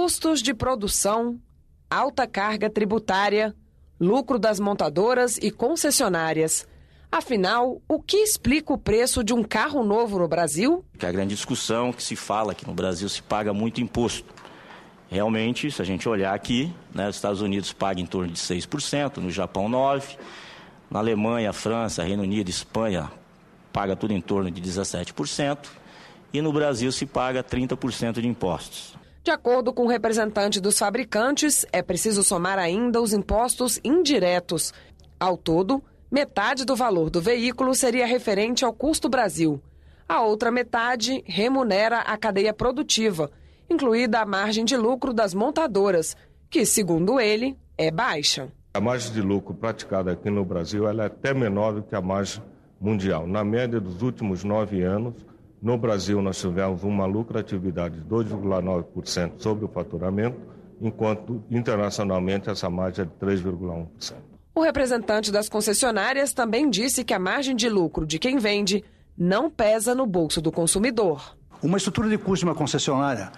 Custos de produção, alta carga tributária, lucro das montadoras e concessionárias. Afinal, o que explica o preço de um carro novo no Brasil? É a grande discussão que se fala que no Brasil se paga muito imposto. Realmente, se a gente olhar aqui, né, os Estados Unidos pagam em torno de 6%, no Japão 9%, na Alemanha, França, Reino Unido, Espanha paga tudo em torno de 17%, e no Brasil se paga 30% de impostos. De acordo com o um representante dos fabricantes, é preciso somar ainda os impostos indiretos. Ao todo, metade do valor do veículo seria referente ao custo Brasil. A outra metade remunera a cadeia produtiva, incluída a margem de lucro das montadoras, que, segundo ele, é baixa. A margem de lucro praticada aqui no Brasil é até menor do que a margem mundial. Na média dos últimos nove anos, no Brasil, nós tivemos uma lucratividade de 2,9% sobre o faturamento, enquanto internacionalmente essa margem é de 3,1%. O representante das concessionárias também disse que a margem de lucro de quem vende não pesa no bolso do consumidor. Uma estrutura de custo de uma concessionária,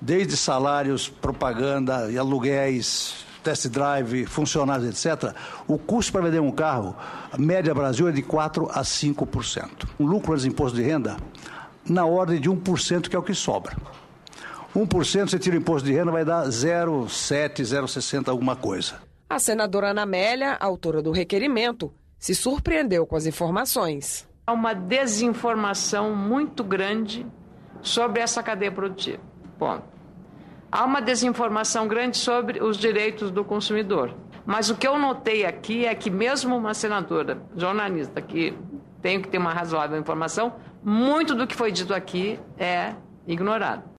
desde salários, propaganda e aluguéis, test drive, funcionários, etc., o custo para vender um carro, média Brasil, é de 4% a 5%. O lucro antes de imposto de renda na ordem de 1%, que é o que sobra. 1% você tira o imposto de renda, vai dar 0,7, 0,60 alguma coisa. A senadora Ana Amélia, autora do requerimento, se surpreendeu com as informações. Há uma desinformação muito grande sobre essa cadeia produtiva. Bom, há uma desinformação grande sobre os direitos do consumidor. Mas o que eu notei aqui é que mesmo uma senadora jornalista que tem que ter uma razoável informação, muito do que foi dito aqui é ignorado.